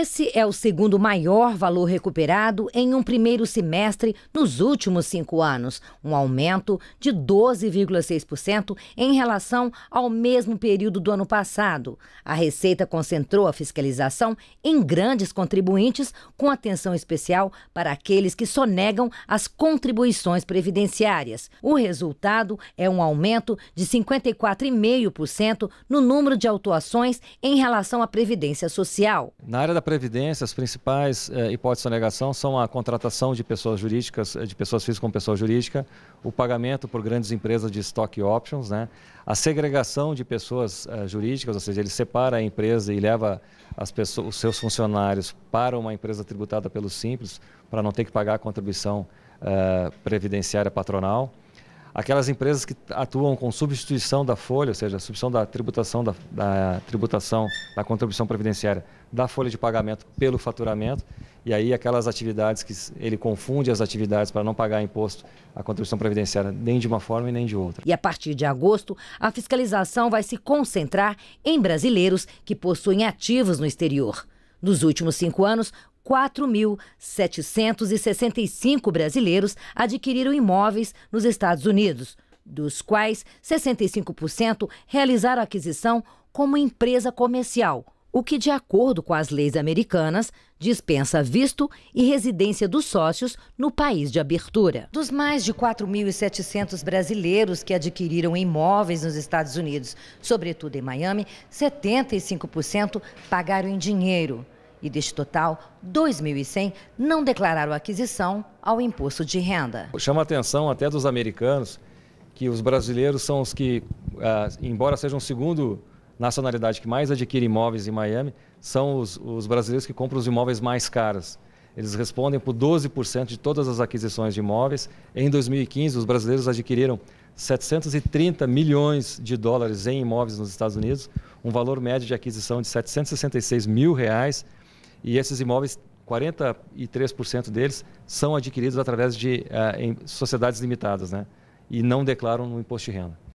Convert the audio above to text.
Esse é o segundo maior valor recuperado em um primeiro semestre nos últimos cinco anos, um aumento de 12,6% em relação ao mesmo período do ano passado. A Receita concentrou a fiscalização em grandes contribuintes, com atenção especial para aqueles que sonegam as contribuições previdenciárias. O resultado é um aumento de 54,5% no número de autuações em relação à Previdência Social. Na área da Previdência, as principais eh, hipóteses de sonegação são a contratação de pessoas jurídicas, eh, de pessoas físicas com pessoa jurídica, o pagamento por grandes empresas de stock options, né? a segregação de pessoas eh, jurídicas, ou seja, ele separa a empresa e leva pessoas, os seus funcionários para uma empresa tributada pelo Simples, para não ter que pagar a contribuição eh, previdenciária patronal aquelas empresas que atuam com substituição da folha, ou seja, substituição da tributação da, da, tributação da contribuição previdenciária da folha de pagamento pelo faturamento, e aí aquelas atividades que ele confunde as atividades para não pagar imposto à contribuição previdenciária nem de uma forma e nem de outra. E a partir de agosto, a fiscalização vai se concentrar em brasileiros que possuem ativos no exterior. Nos últimos cinco anos, 4.765 brasileiros adquiriram imóveis nos Estados Unidos, dos quais 65% realizaram aquisição como empresa comercial, o que, de acordo com as leis americanas, dispensa visto e residência dos sócios no país de abertura. Dos mais de 4.700 brasileiros que adquiriram imóveis nos Estados Unidos, sobretudo em Miami, 75% pagaram em dinheiro e deste total, 2.100 não declararam aquisição ao imposto de renda. Chama a atenção até dos americanos que os brasileiros são os que, ah, embora sejam o segundo nacionalidade que mais adquire imóveis em Miami, são os, os brasileiros que compram os imóveis mais caros. Eles respondem por 12% de todas as aquisições de imóveis. Em 2015, os brasileiros adquiriram 730 milhões de dólares em imóveis nos Estados Unidos, um valor médio de aquisição de 766 mil reais, e esses imóveis, 43% deles são adquiridos através de uh, sociedades limitadas, né? E não declaram no imposto de renda.